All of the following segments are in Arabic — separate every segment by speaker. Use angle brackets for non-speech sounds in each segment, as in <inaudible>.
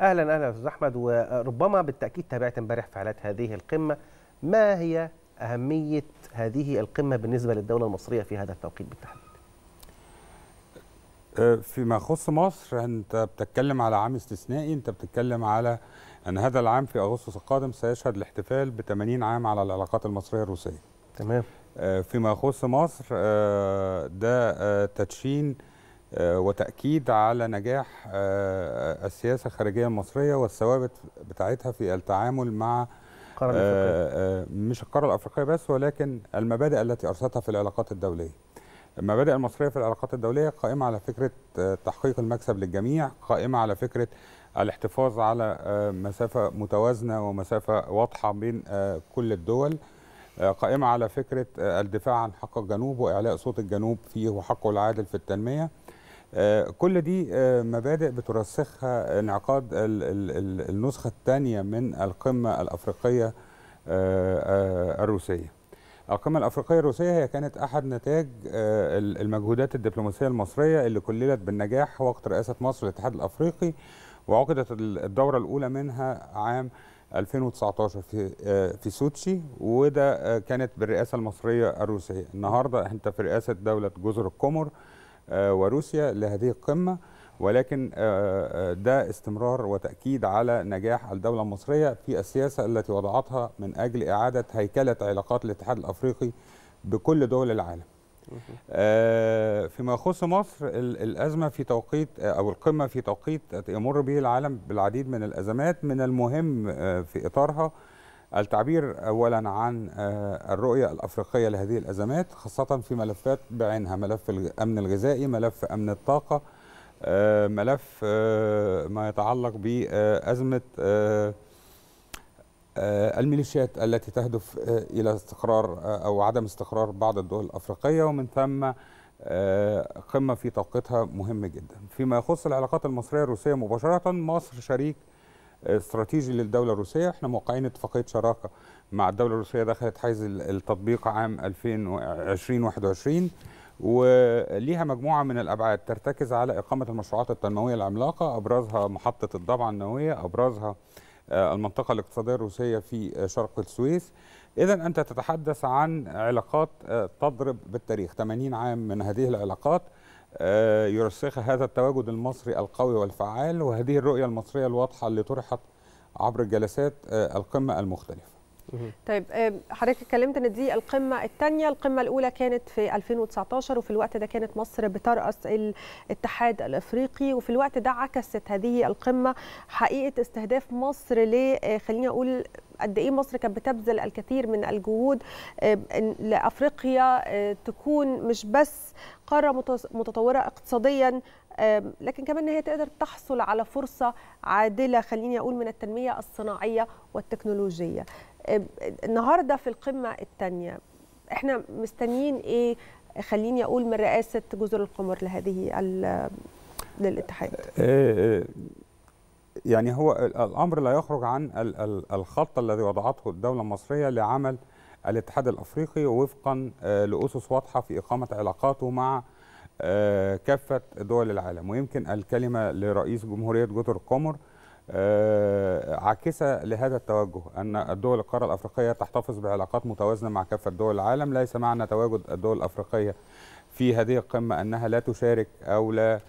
Speaker 1: اهلا اهلا استاذ احمد وربما بالتاكيد تابعت امبارح فعاليات هذه القمه ما
Speaker 2: هي اهميه هذه القمه بالنسبه للدوله المصريه في هذا التوقيت بالتحديد أه، فيما يخص مصر انت بتتكلم على عام استثنائي انت بتتكلم على ان هذا العام في اغسطس القادم سيشهد الاحتفال ب 80 عام على العلاقات المصريه الروسيه تمام أه، فيما يخص مصر أه، ده تدشين آه، وتأكيد على نجاح آه، السياسة الخارجية المصرية والثوابت بتاعتها في التعامل مع القارة آه، الأفريقية مش القارة الأفريقية بس ولكن المبادئ التي أرسلتها في العلاقات الدولية المبادئ المصرية في العلاقات الدولية قائمة على فكرة تحقيق المكسب للجميع قائمة على فكرة الاحتفاظ على مسافة متوازنة ومسافة واضحة بين كل الدول قائمة على فكرة الدفاع عن حق الجنوب وإعلاء صوت الجنوب فيه وحقه العادل في التنمية آه، كل دي آه، مبادئ بترسخها انعقاد النسخة الثانية من القمة الأفريقية آه، الروسية القمة الأفريقية الروسية هي كانت أحد نتاج المجهودات الدبلوماسية المصرية اللي كللت بالنجاح وقت رئاسة مصر للاتحاد الأفريقي وعقدت الدورة الأولى منها عام 2019 في في سوتشي وده كانت بالرئاسة المصرية الروسية النهاردة أنت في رئاسة دولة جزر القمر آه، وروسيا لهذه القمة ولكن آه، آه، ده استمرار وتأكيد على نجاح الدولة المصرية في السياسة التي وضعتها من أجل إعادة هيكلة علاقات الاتحاد الأفريقي بكل دول العالم فيما يخص مصر الأزمة في توقيت أو القمة في توقيت يمر به العالم بالعديد من الأزمات من المهم في إطارها التعبير أولا عن آه، الرؤية الأفريقية لهذه الأزمات خاصة في ملفات بعينها ملف الأمن الغذائي ملف أمن الطاقة آه، ملف آه، ما يتعلق بأزمة الميليشيات التي تهدف إلى استقرار أو عدم استقرار بعض الدول الأفريقية ومن ثم قمة في توقيتها مهم جدا فيما يخص العلاقات المصرية الروسية مباشرة مصر شريك استراتيجي للدوله الروسيه احنا موقعين اتفاقيه شراكه مع الدوله الروسيه دخلت حيز التطبيق عام 2021 وليها مجموعه من الابعاد ترتكز على اقامه المشروعات التنمويه العملاقه ابرزها محطه الضبعه النوويه ابرزها آه، المنطقه الاقتصاديه الروسيه في آه، شرق السويس اذا انت تتحدث عن علاقات آه، تضرب بالتاريخ 80 عام من هذه العلاقات آه، يرسخ هذا التواجد المصري القوي والفعال وهذه الرؤية المصرية الواضحة اللي طرحت عبر الجلسات آه، القمة المختلفة
Speaker 3: طيب آه، حضرتك اتكلمت ان دي القمه الثانيه القمه الاولى كانت في 2019 وفي الوقت ده كانت مصر بترأس الاتحاد الافريقي وفي الوقت ده عكست هذه القمه حقيقه استهداف مصر ل خليني اقول قد ايه مصر كانت بتبذل الكثير من الجهود آه، لافريقيا آه، تكون مش بس قاره متطوره اقتصاديا لكن كمان ان هي تقدر تحصل على فرصه عادله خليني اقول من التنميه الصناعيه والتكنولوجيه النهارده في القمه الثانيه احنا مستنيين ايه خليني اقول من رئاسه جزر القمر لهذه للاتحاد
Speaker 2: آه، يعني هو الامر لا يخرج عن الخط الذي وضعته الدوله المصريه لعمل الاتحاد الافريقي وفقا آه، لاسس واضحه في اقامه علاقاته مع آه، كافه دول العالم ويمكن الكلمه لرئيس جمهوريه جزر القمر آه، عاكسه لهذا التوجه ان الدول القاره الافريقيه تحتفظ بعلاقات متوازنه مع كافه دول العالم ليس معنى تواجد الدول الافريقيه في هذه القمه انها لا تشارك او لا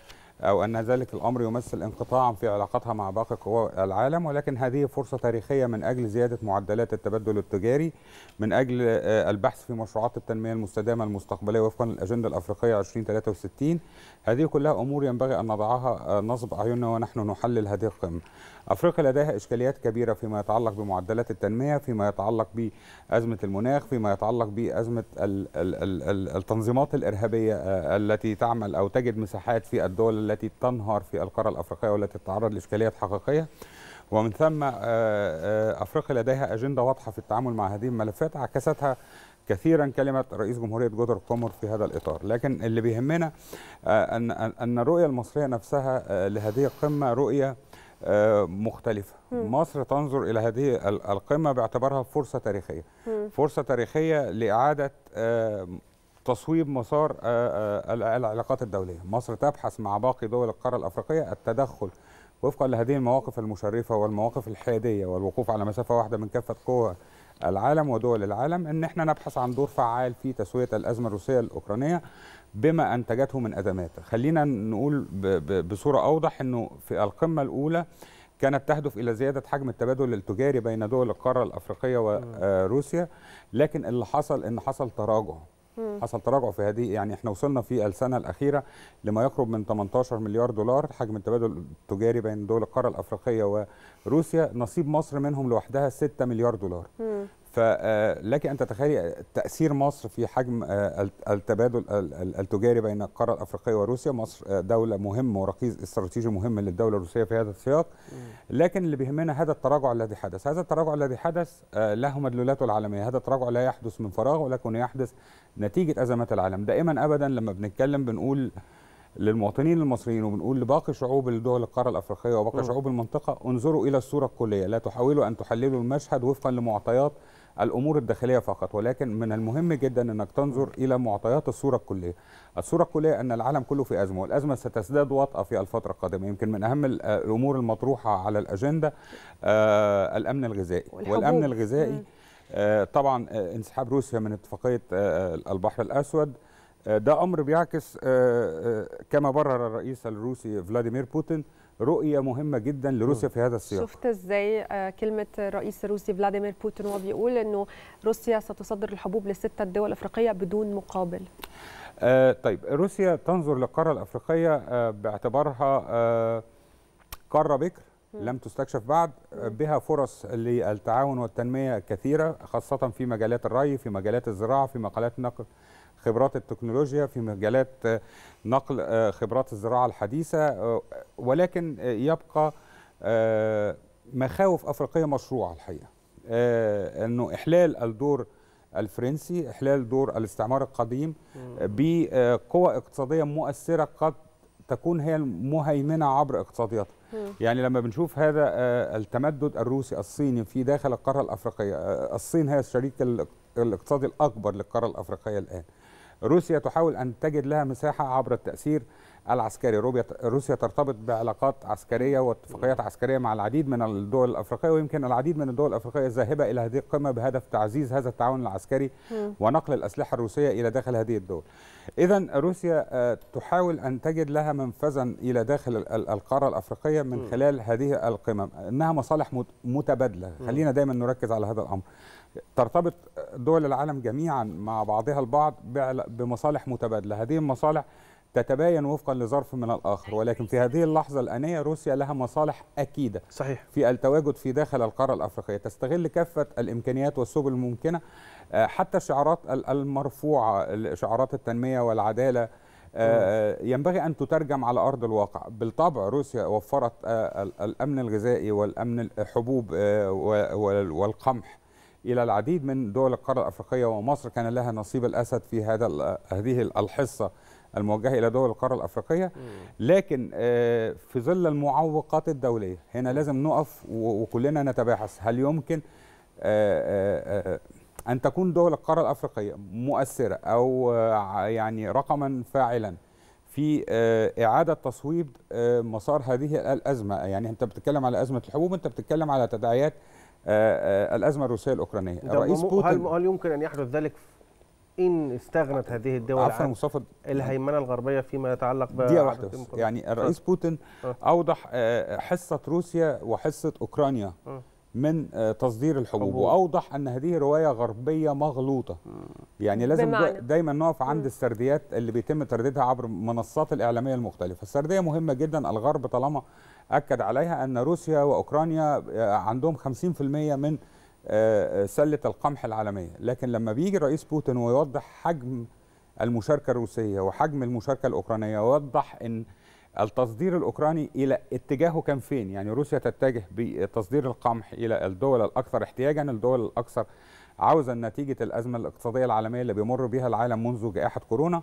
Speaker 2: أو أن ذلك الأمر يمثل انقطاعا في علاقتها مع باقي قوى العالم ولكن هذه فرصة تاريخية من أجل زيادة معدلات التبدل التجاري من أجل آه، البحث في مشروعات التنمية المستدامة المستقبلية وفقا للأجندة الأفريقية 2063 هذه كلها أمور ينبغي أن نضعها آه، نصب أعيننا ونحن نحلل هذه القمة أفريقيا لديها إشكاليات كبيرة فيما يتعلق بمعدلات التنمية فيما يتعلق بأزمة المناخ فيما يتعلق بأزمة التنظيمات الإرهابية آه، التي تعمل أو تجد مساحات في الدول التي تنهار في القارة الأفريقية والتي تتعرض لإشكاليات حقيقية ومن ثم آه، آه، أفريقيا لديها أجندة واضحة في التعامل مع هذه الملفات عكستها كثيرا كلمة رئيس جمهورية جودر القمر في هذا الإطار لكن اللي بيهمنا أن أن الرؤية المصرية نفسها لهذه القمة رؤية آه، مختلفة م. مصر تنظر إلى هذه القمة باعتبارها فرصة تاريخية م. فرصة تاريخية لإعادة آه، تصويب مسار آه، العلاقات الدولية مصر تبحث مع باقي دول القارة الأفريقية التدخل وفقا لهذه المواقف المشرفة والمواقف الحيادية والوقوف على مسافة واحدة من كافة قوى العالم ودول العالم ان احنا نبحث عن دور فعال في تسويه الازمه الروسيه الاوكرانيه بما انتجته من ازمات خلينا نقول بصوره اوضح انه في القمه الاولى كانت تهدف الى زياده حجم التبادل التجاري بين دول القاره الافريقيه وروسيا آه، لكن اللي حصل ان حصل تراجع حصل تراجع في هذه يعني احنا وصلنا في السنه الاخيره لما يقرب من 18 مليار دولار حجم التبادل التجاري بين دول القاره الافريقيه وروسيا نصيب مصر منهم لوحدها 6 مليار دولار فلك آه، ان تتخيلي تاثير مصر في حجم آه، التبادل التجاري بين القاره الافريقيه وروسيا، مصر آه، دوله مهمه وركيز استراتيجي مهم للدوله الروسيه في هذا السياق، لكن اللي بيهمنا هذا التراجع الذي حدث، هذا التراجع الذي حدث له مدلولاته العالميه، هذا التراجع لا يحدث من فراغ ولكن يحدث نتيجه ازمات العالم، دائما ابدا لما بنتكلم بنقول للمواطنين المصريين وبنقول لباقي شعوب الدول القاره الافريقيه وباقي شعوب المنطقه انظروا الى الصوره الكليه، لا تحاولوا ان تحللوا المشهد وفقا لمعطيات الامور الداخليه فقط ولكن من المهم جدا انك تنظر الى معطيات الصوره الكليه الصوره الكليه ان العالم كله في ازمه والازمه ستزداد وطأة في الفتره القادمه يمكن من اهم الامور المطروحه على الاجنده آه، الامن الغذائي والامن الغذائي آه، طبعا آه، انسحاب روسيا من اتفاقيه البحر الاسود ده امر بيعكس كما برر الرئيس الروسي فلاديمير بوتين رؤيه مهمه جدا لروسيا في هذا السياق شفت
Speaker 3: ازاي آه، كلمه الرئيس الروسي فلاديمير بوتين وهو بيقول انه روسيا ستصدر الحبوب لسته دول الافريقيه بدون مقابل
Speaker 2: آه طيب روسيا تنظر للقاره الافريقيه آه باعتبارها آه قاره بكر لم تستكشف بعد آه، بها فرص للتعاون والتنميه كثيره خاصه في مجالات الري في مجالات الزراعه في مجالات النقل خبرات التكنولوجيا في مجالات آه، نقل آه، خبرات الزراعه الحديثه آه، ولكن يبقى مخاوف افريقيه مشروعه الحقيقه انه احلال الدور الفرنسي احلال دور الاستعمار القديم بقوى اقتصاديه مؤثره قد تكون هي المهيمنه عبر اقتصادياتها يعني لما بنشوف هذا التمدد الروسي الصيني في داخل القاره الافريقيه الصين هي الشريك الاقتصادي الاكبر للقاره الافريقيه الان روسيا تحاول أن تجد لها مساحة عبر التأثير العسكري روسيا ترتبط بعلاقات عسكرية واتفاقيات عسكرية مع العديد من الدول الأفريقية ويمكن العديد من الدول الأفريقية الذاهبة إلى هذه القمة بهدف تعزيز هذا التعاون العسكري ونقل الأسلحة الروسية إلى داخل هذه الدول إذا روسيا آه، تحاول أن تجد لها منفذا إلى داخل القارة الأفريقية من خلال هذه القمم إنها مصالح متبادلة خلينا دايما نركز على هذا الأمر ترتبط دول العالم جميعا مع بعضها البعض بمصالح متبادله هذه المصالح تتباين وفقا لظرف من الاخر ولكن في هذه اللحظه الانيه روسيا لها مصالح اكيده صحيح في التواجد في داخل القاره الافريقيه تستغل كافه الامكانيات والسبل الممكنه آه، حتى الشعارات المرفوعه شعارات التنميه والعداله آه، ينبغي أن تترجم على أرض الواقع بالطبع روسيا وفرت آه، الأمن الغذائي والأمن الحبوب والقمح إلى العديد من دول القارة الأفريقية ومصر كان لها نصيب الأسد في هذا هذه الحصة الموجهة إلى دول القارة الأفريقية لكن آه، في ظل المعوقات الدولية هنا لازم نقف وكلنا نتباحث هل يمكن آه، آه، أن تكون دول القارة الأفريقية مؤثرة أو يعني رقما فاعلا في إعادة تصويب مسار هذه الأزمة يعني أنت بتتكلم على أزمة الحبوب أنت بتتكلم على تداعيات آه، آه، الازمه الروسيه الاوكرانيه الرئيس بوتين
Speaker 1: هل يمكن ان يحدث ذلك ان استغنت هذه الدول عفوا مصطفى الهيمنه الغربيه فيما
Speaker 2: يتعلق ب دقيقه يعني الرئيس بوتين اه. اوضح حصه روسيا وحصه اوكرانيا من تصدير الحبوب واوضح ان هذه روايه غربيه مغلوطه يعني لازم دايما نقف عند السرديات اللي بيتم ترديدها عبر منصات الاعلاميه المختلفه السرديه مهمه جدا الغرب طالما أكد عليها أن روسيا وأوكرانيا آه، عندهم 50% من آه، آه، سلة القمح العالمية لكن لما بيجي الرئيس بوتين ويوضح حجم المشاركة الروسية وحجم المشاركة الأوكرانية ويوضح أن التصدير الأوكراني إلى اتجاهه كان فين يعني روسيا تتجه بتصدير القمح إلى الدول الأكثر احتياجا الدول الأكثر عاوزا نتيجه الازمه الاقتصاديه العالميه اللي بيمر بها العالم منذ جائحه كورونا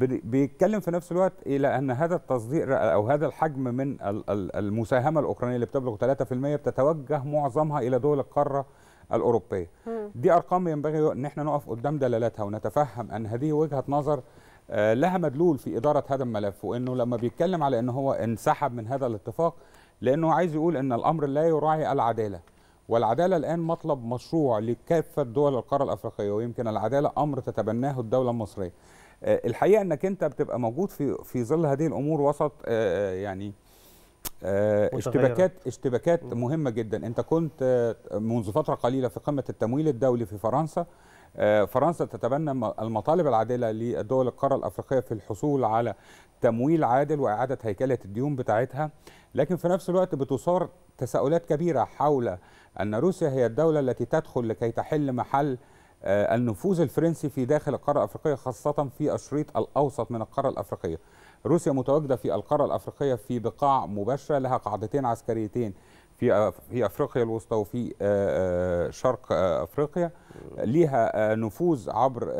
Speaker 2: بيتكلم في نفس الوقت الى ان هذا التصدير او هذا الحجم من المساهمه الاوكرانيه اللي بتبلغ 3% بتتوجه معظمها الى دول القاره الاوروبيه. دي ارقام ينبغي ان احنا نقف قدام دلالاتها ونتفهم ان هذه وجهه نظر آه، لها مدلول في اداره هذا الملف وانه لما بيتكلم على ان هو انسحب من هذا الاتفاق لانه عايز يقول ان الامر لا يراعي العداله والعداله الان مطلب مشروع لكافه دول القاره الافريقيه ويمكن العداله امر تتبناه الدوله المصريه آه، الحقيقه انك انت بتبقى موجود في في ظل هذه الامور وسط آه، آه، يعني اشتباكات اشتباكات مهمه جدا انت كنت منذ فتره قليله في قمه التمويل الدولي في فرنسا فرنسا تتبنى المطالب العادله لدول القاره الافريقيه في الحصول على تمويل عادل واعاده هيكله الديون بتاعتها لكن في نفس الوقت بتثار تساؤلات كبيره حول أن روسيا هي الدولة التي تدخل لكي تحل محل آه، النفوذ الفرنسي في داخل القارة الأفريقية خاصة في الشريط الأوسط من القارة الأفريقية روسيا متواجدة في القارة الأفريقية في بقاع مباشرة لها قاعدتين عسكريتين في في افريقيا الوسطى وفي آه، آه، شرق افريقيا ليها نفوذ عبر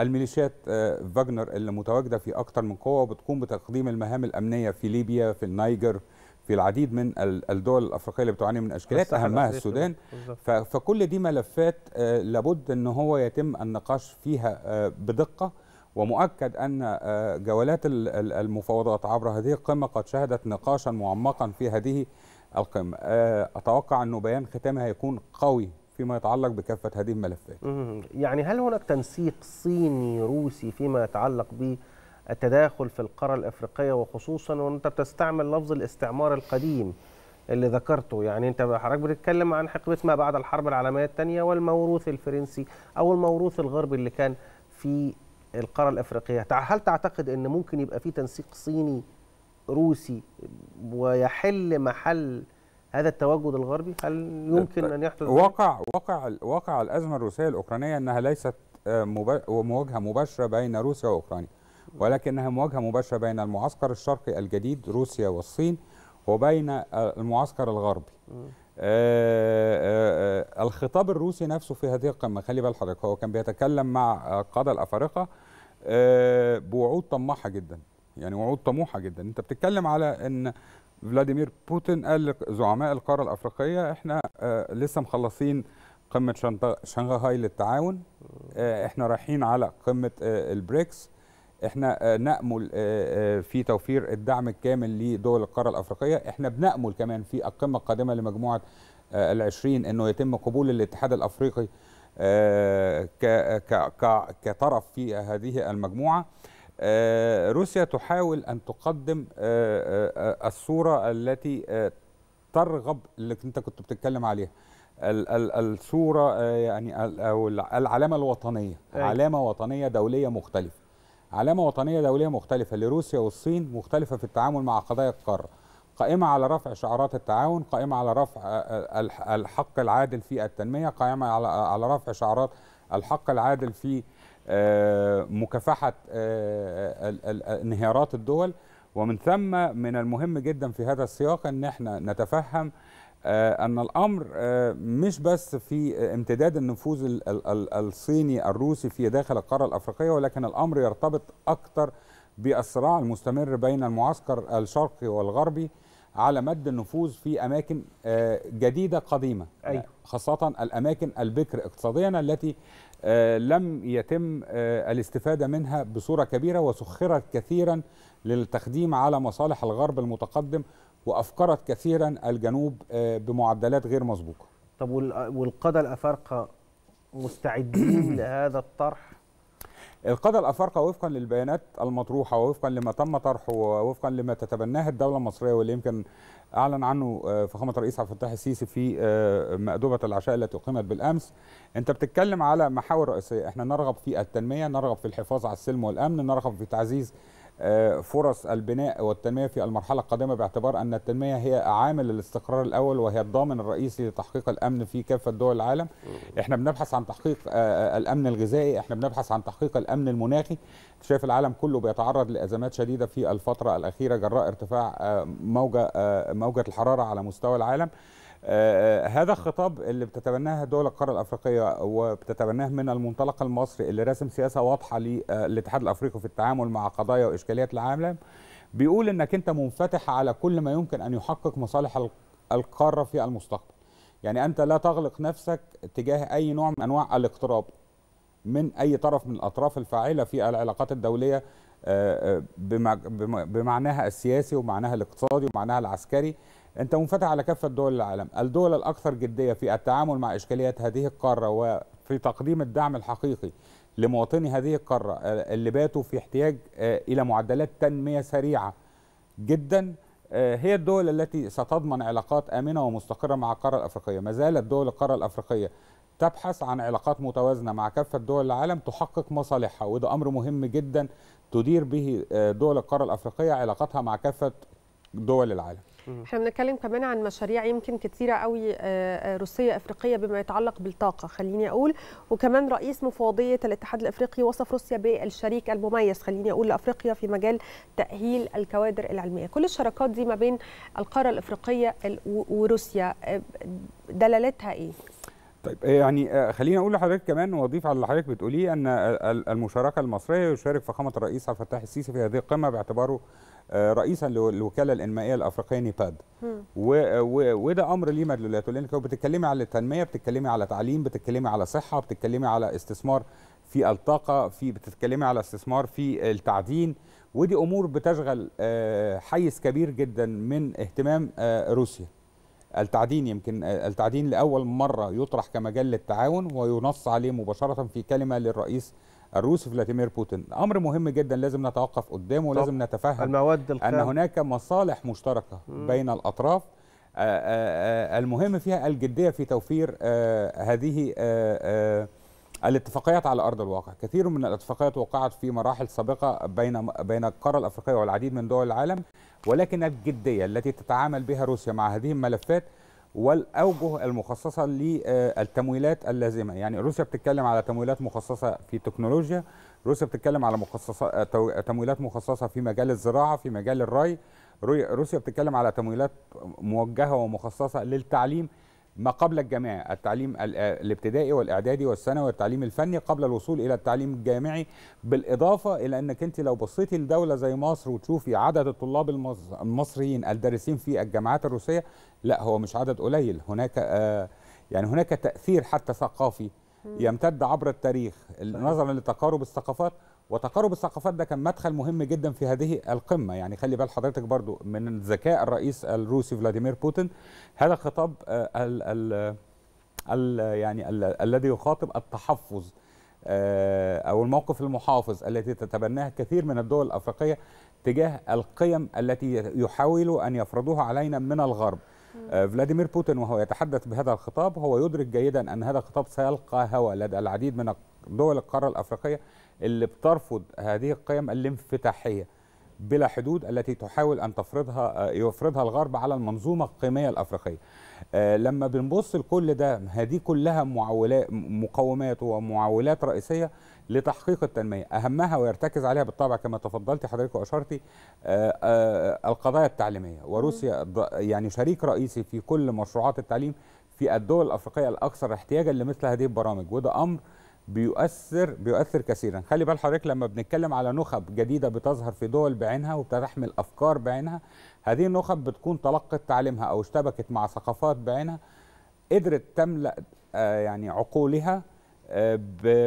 Speaker 2: الميليشيات فاجنر اللي متواجده في اكثر من قوه وبتقوم بتقديم المهام الامنيه في ليبيا في النيجر في العديد من الدول الافريقيه اللي بتعاني من اشكالات اهمها السودان فكل دي ملفات آه، لابد ان هو يتم النقاش فيها آه، بدقه ومؤكد ان آه، جولات المفاوضات عبر هذه القمه قد شهدت نقاشا معمقا في هذه القمه اتوقع انه بيان ختامها هيكون قوي فيما يتعلق بكافه هذه الملفات
Speaker 1: يعني هل هناك تنسيق صيني روسي فيما يتعلق ب التداخل في القارة الأفريقية وخصوصا وأنت بتستعمل لفظ الاستعمار القديم اللي ذكرته يعني أنت حضرتك بتتكلم عن حقبة ما بعد الحرب العالمية الثانية والموروث الفرنسي أو الموروث الغربي اللي كان في القارة الأفريقية هل تعتقد أن ممكن يبقى في تنسيق صيني روسي ويحل محل هذا التواجد الغربي هل يمكن ان يحدث واقع
Speaker 2: واقع واقع الازمه الروسيه الاوكرانيه انها ليست آه، مواجهه مباشره بين روسيا واوكرانيا ولكنها مواجهة مباشرة بين المعسكر الشرقي الجديد روسيا والصين وبين المعسكر الغربي آآ آآ آه، آه، آه، الخطاب الروسي نفسه في هذه القمة خلي بال حضرتك هو كان بيتكلم مع قادة الأفارقة بوعود طماحة جدا يعني وعود طموحة جدا انت بتتكلم على ان فلاديمير بوتين قال لزعماء القارة الأفريقية احنا لسه مخلصين قمة شنغهاي للتعاون احنا رايحين على قمة البريكس احنا آه، نامل آه، آه، في توفير الدعم الكامل لدول القاره الافريقيه احنا بنامل كمان في القمه القادمه لمجموعه العشرين انه يتم قبول الاتحاد الافريقي كطرف في هذه المجموعه روسيا تحاول ان تقدم الصوره التي ترغب اللي انت كنت بتتكلم عليها الصوره يعني او العلامه الوطنيه أيوة. علامه وطنيه دوليه مختلفه علامة وطنية دولية مختلفة لروسيا والصين مختلفة في التعامل مع قضايا القارة قائمة على رفع شعارات التعاون قائمة على رفع آه، آه، الحق العادل في التنمية قائمة على آه، رفع شعارات الحق العادل في مكافحة انهيارات الدول ومن ثم من المهم جدا في هذا السياق ان احنا نتفهم آه، أن الأمر آه، مش بس في امتداد النفوذ الصيني الروسي في داخل القارة الأفريقية ولكن الأمر يرتبط أكثر بالصراع المستمر بين المعسكر الشرقي والغربي على مد النفوذ في أماكن آه، جديدة قديمة أيوه. خاصة الأماكن البكر اقتصاديا التي لم يتم الاستفادة منها بصورة كبيرة وسخرت كثيرا للتخديم على مصالح الغرب المتقدم وأفقرت كثيرا الجنوب آه، بمعدلات غير مسبوقة طب والقادة الأفارقة مستعدين <coughs> لهذا الطرح؟ القادة الأفارقة وفقا للبيانات المطروحة ووفقا لما تم طرحه ووفقا لما تتبناه الدولة المصرية واللي يمكن أعلن عنه آه، فخامة الرئيس عبد الفتاح السيسي في آه، مأدبة العشاء التي أقيمت بالأمس أنت بتتكلم على محاور رئيسية احنا نرغب في التنمية نرغب في الحفاظ على السلم والأمن نرغب في تعزيز آه، فرص البناء والتنمية في المرحلة القادمة باعتبار أن التنمية هي عامل الاستقرار الأول وهي الضامن الرئيسي لتحقيق الأمن في كافة دول العالم احنا بنبحث عن تحقيق آه، آه، الأمن الغذائي احنا بنبحث عن تحقيق الأمن المناخي شايف العالم كله بيتعرض لأزمات شديدة في الفترة الأخيرة جراء ارتفاع موجة موجة الحرارة على مستوى العالم آه، آه، هذا الخطاب اللي بتتبناه دول القاره الافريقيه وبتتبناه من المنطلق المصري اللي راسم سياسه واضحه للاتحاد آه، الافريقي في التعامل مع قضايا واشكاليات العالم بيقول انك انت منفتح على كل ما يمكن ان يحقق مصالح القاره في المستقبل يعني انت لا تغلق نفسك تجاه اي نوع من انواع الاقتراب من اي طرف من الاطراف الفاعله في العلاقات الدوليه بمعناها السياسي ومعناها الاقتصادي ومعناها العسكري أنت منفتح على كافة دول العالم الدول الأكثر جدية في التعامل مع إشكاليات هذه القارة وفي تقديم الدعم الحقيقي لمواطني هذه القارة آه، اللي باتوا في احتياج آه، إلى معدلات تنمية سريعة جدا آه، هي الدول التي ستضمن علاقات آمنة ومستقرة مع القارة الأفريقية ما زالت دول القارة الأفريقية تبحث عن علاقات متوازنة مع كافة دول العالم تحقق مصالحها وده أمر مهم جدا تدير به دول القارة الأفريقية علاقاتها مع كافة دول العالم احنا
Speaker 3: بنتكلم كمان عن مشاريع يمكن كتيره قوي آه، آه، روسيه افريقيه بما يتعلق بالطاقه خليني اقول وكمان رئيس مفوضيه الاتحاد الافريقي وصف روسيا بالشريك المميز خليني اقول لافريقيا في مجال تاهيل الكوادر العلميه كل الشراكات دي ما بين القاره الافريقيه وروسيا آه، دلالتها ايه
Speaker 2: طيب آه، يعني آه، خليني اقول لحضرتك كمان واضيف على اللي حضرتك بتقوليه ان المشاركه المصريه يشارك فخامه الرئيس عبد الفتاح السيسي في هذه القمه باعتباره آه، رئيسا للوكاله الانمائيه الافريقيه نيباد وده امر ليه مدلولاته لانك لو بتتكلمي على التنميه بتتكلمي على تعليم بتتكلمي على صحه بتتكلمي على استثمار في الطاقه في بتتكلمي على استثمار في التعدين ودي امور بتشغل حيز كبير جدا من اهتمام روسيا التعدين يمكن التعدين لأول مرة يطرح كمجال للتعاون وينص عليه مباشرة في كلمة للرئيس الروسي فلاديمير بوتين امر مهم جدا لازم نتوقف قدامه ولازم نتفهم المواد ان هناك مصالح مشتركه بين الاطراف آه، آه، آه، المهم فيها الجديه في توفير آآ هذه الاتفاقيات على ارض الواقع كثير من الاتفاقيات وقعت في مراحل سابقه بين بين القاره الافريقيه والعديد من دول العالم ولكن الجديه التي تتعامل بها روسيا مع هذه الملفات والاوجه المخصصه للتمويلات اللازمه يعني روسيا بتتكلم على تمويلات مخصصه في تكنولوجيا روسيا بتتكلم على مخصصه تمويلات مخصصه في مجال الزراعه في مجال الري روسيا بتتكلم على تمويلات موجهه ومخصصه للتعليم ما قبل الجامعي التعليم الابتدائي والاعدادي والثانوي والتعليم الفني قبل الوصول الى التعليم الجامعي بالاضافه الى انك انت لو بصيتي لدوله زي مصر وتشوفي عدد الطلاب المصريين الدارسين في الجامعات الروسيه لا هو مش عدد قليل هناك آه، يعني هناك تاثير حتى ثقافي يمتد عبر التاريخ نظرا لتقارب الثقافات وتقارب الثقافات ده كان مدخل مهم جدا في هذه القمه يعني خلي بال حضرتك برضو من ذكاء الرئيس الروسي فلاديمير بوتين هذا الخطاب ال ال الـ يعني الـ الذي يخاطب التحفظ آه، او الموقف المحافظ التي تتبناها كثير من الدول الافريقيه تجاه القيم التي يحاول ان يفرضوها علينا من الغرب آه، فلاديمير بوتين وهو يتحدث بهذا الخطاب هو يدرك جيدا ان هذا الخطاب سيلقى هوى لدى العديد من دول القاره الافريقيه اللي بترفض هذه القيم الانفتاحيه بلا حدود التي تحاول ان تفرضها آه، يفرضها الغرب على المنظومه القيميه الافريقيه. آه، لما بنبص لكل ده هذه كلها معولات مقومات ومعولات رئيسيه لتحقيق التنميه، اهمها ويرتكز عليها بالطبع كما تفضلتي حضرتك واشرتي آه، القضايا التعليميه وروسيا يعني شريك رئيسي في كل مشروعات التعليم في الدول الافريقيه الاكثر احتياجا لمثل هذه البرامج وده امر بيؤثر بيؤثر كثيرا خلي بال حضرتك لما بنتكلم على نخب جديده بتظهر في دول بعينها وبتحمل افكار بعينها هذه النخب بتكون تلقت تعليمها او اشتبكت مع ثقافات بعينها قدرت تملا آه، يعني عقولها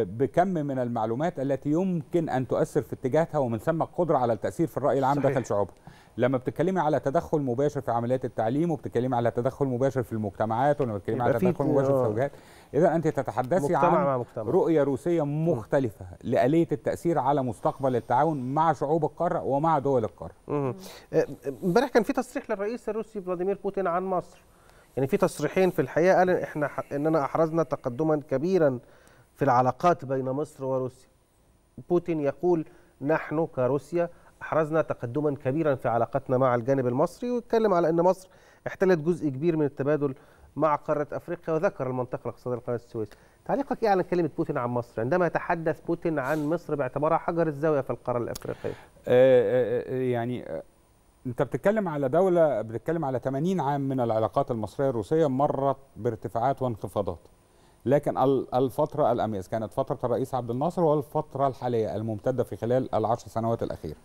Speaker 2: بكم من المعلومات التي يمكن ان تؤثر في اتجاهها ومن ثم القدره على التاثير في الراي العام داخل شعوبها. لما بتتكلمي على تدخل مباشر في عمليات التعليم وبتتكلمي على تدخل مباشر في المجتمعات ولما بتتكلمي على تدخل مباشر في آه. الزوجات اذا انت تتحدثي عن مجتمع. رؤيه روسيه مختلفه لاليه التاثير على مستقبل التعاون مع شعوب القاره ومع دول القاره. آه، امبارح كان في تصريح للرئيس الروسي فلاديمير
Speaker 1: بوتين عن مصر. يعني في تصريحين في الحقيقه قال احنا اننا احرزنا تقدما كبيرا في العلاقات بين مصر وروسيا بوتين يقول نحن كروسيا أحرزنا تقدما كبيرا في علاقتنا مع الجانب المصري ويتكلم على أن مصر احتلت جزء كبير من التبادل مع قارة أفريقيا وذكر المنطقة الاقتصادية لقناة السويس تعليقك ايه على كلمه بوتين عن مصر عندما يتحدث بوتين عن مصر باعتبارها حجر الزاويه في القاره الافريقيه
Speaker 2: آه، آه، آه، يعني انت بتتكلم على دوله بتتكلم على 80 عام من العلاقات المصريه الروسيه مرت بارتفاعات وانخفاضات لكن الفترة الأميز كانت فترة الرئيس عبد الناصر والفترة الحالية الممتدة في خلال العشر سنوات الأخيرة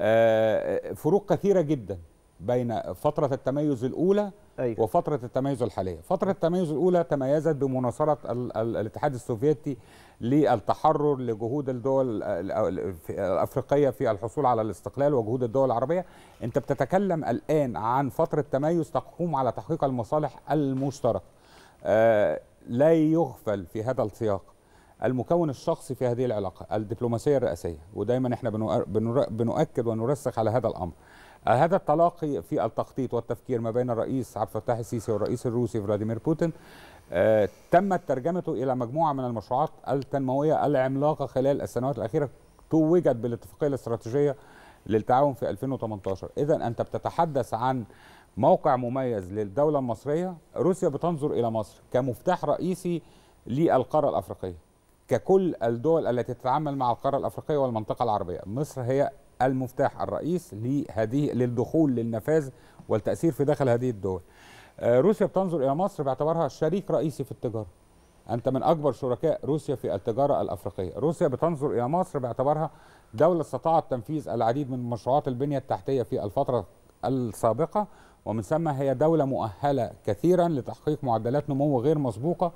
Speaker 2: آه، فروق كثيرة جدا بين فترة التميز الأولى أيوة. وفترة التميز الحالية فترة التميز الأولى تميزت بمناصرة الاتحاد السوفيتي للتحرر لجهود الدول الأفريقية في الحصول على الاستقلال وجهود الدول العربية أنت بتتكلم الآن عن فترة تميز تقوم على تحقيق المصالح المشتركة آه، لا يغفل في هذا السياق المكون الشخصي في هذه العلاقة الدبلوماسية الرئاسية ودايما احنا بنؤكد ونرسخ على هذا الأمر آه، هذا التلاقي في التخطيط والتفكير ما بين الرئيس عبد الفتاح السيسي والرئيس الروسي فلاديمير بوتين آه، تمت ترجمته إلى مجموعة من المشروعات التنموية العملاقة خلال السنوات الأخيرة توجت بالاتفاقية الاستراتيجية للتعاون في 2018 إذا أنت بتتحدث عن موقع مميز للدولة المصرية روسيا بتنظر إلى مصر كمفتاح رئيسي للقارة الأفريقية ككل الدول التي تتعامل مع القارة الأفريقية والمنطقة العربية مصر هي المفتاح الرئيس لهذه للدخول للنفاذ والتأثير في داخل هذه الدول آه، روسيا بتنظر إلى مصر باعتبارها شريك رئيسي في التجارة أنت من أكبر شركاء روسيا في التجارة الأفريقية روسيا بتنظر إلى مصر باعتبارها دولة استطاعت تنفيذ العديد من مشروعات البنية التحتية في الفترة السابقة ومن ثم هي دولة مؤهلة كثيرا لتحقيق معدلات نمو غير مسبوقة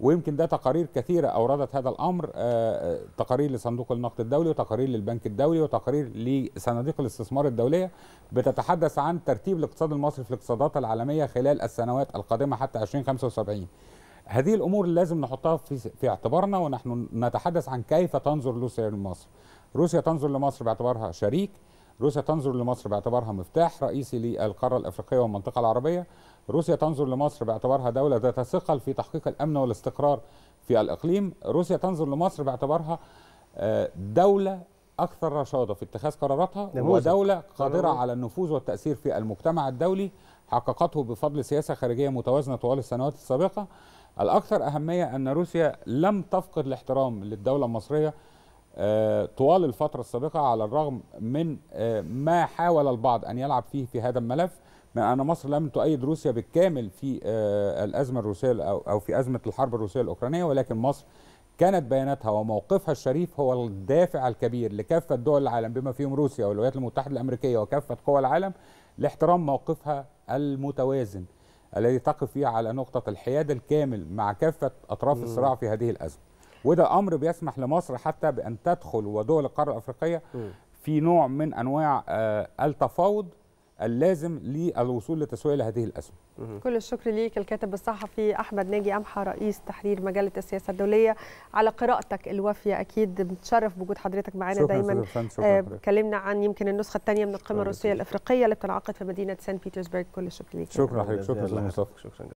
Speaker 2: ويمكن ده تقارير كثيرة أوردت هذا الأمر آه، آه، تقارير لصندوق النقد الدولي وتقارير للبنك الدولي وتقارير لصناديق الاستثمار الدولية بتتحدث عن ترتيب الاقتصاد المصري في الاقتصادات العالمية خلال السنوات القادمة حتى 2075 هذه الأمور لازم نحطها في, في اعتبارنا ونحن نتحدث عن كيف تنظر روسيا لمصر روسيا تنظر لمصر باعتبارها شريك روسيا تنظر لمصر باعتبارها مفتاح رئيسي للقارة الأفريقية والمنطقة العربية روسيا تنظر لمصر باعتبارها دولة ذات ثقل في تحقيق الأمن والاستقرار في الإقليم روسيا تنظر لمصر باعتبارها آه، دولة أكثر رشادة في اتخاذ قراراتها ودولة قادرة على النفوذ والتأثير في المجتمع الدولي حققته بفضل سياسة خارجية متوازنة طوال السنوات السابقة الأكثر أهمية أن روسيا لم تفقد الاحترام للدولة المصرية آه، طوال الفترة السابقة على الرغم من آه، ما حاول البعض أن يلعب فيه في هذا الملف من أن مصر لم تؤيد روسيا بالكامل في آه، الأزمة الروسية أو في أزمة الحرب الروسية الأوكرانية ولكن مصر كانت بياناتها وموقفها الشريف هو الدافع الكبير لكافة دول العالم بما فيهم روسيا والولايات المتحدة الأمريكية وكافة قوى العالم لاحترام موقفها المتوازن الذي تقف فيه على نقطة الحياد الكامل مع كافة أطراف الصراع في هذه الأزمة وده امر بيسمح لمصر حتى بان تدخل ودول القاره الافريقيه في نوع من انواع آه، التفاوض اللازم للوصول لتسوية لهذه الأسهم
Speaker 3: كل الشكر ليك الكاتب الصحفي أحمد ناجي أمحى رئيس تحرير مجلة السياسة الدولية على قراءتك الوافية أكيد بنتشرف بوجود حضرتك معانا دايما آه، تكلمنا كلمنا عن يمكن النسخة الثانية من القمة الروسية الأفريقية اللي بتنعقد في مدينة سان بيترسبرغ كل الشكر ليك شكرا لك شكرا لك شكرا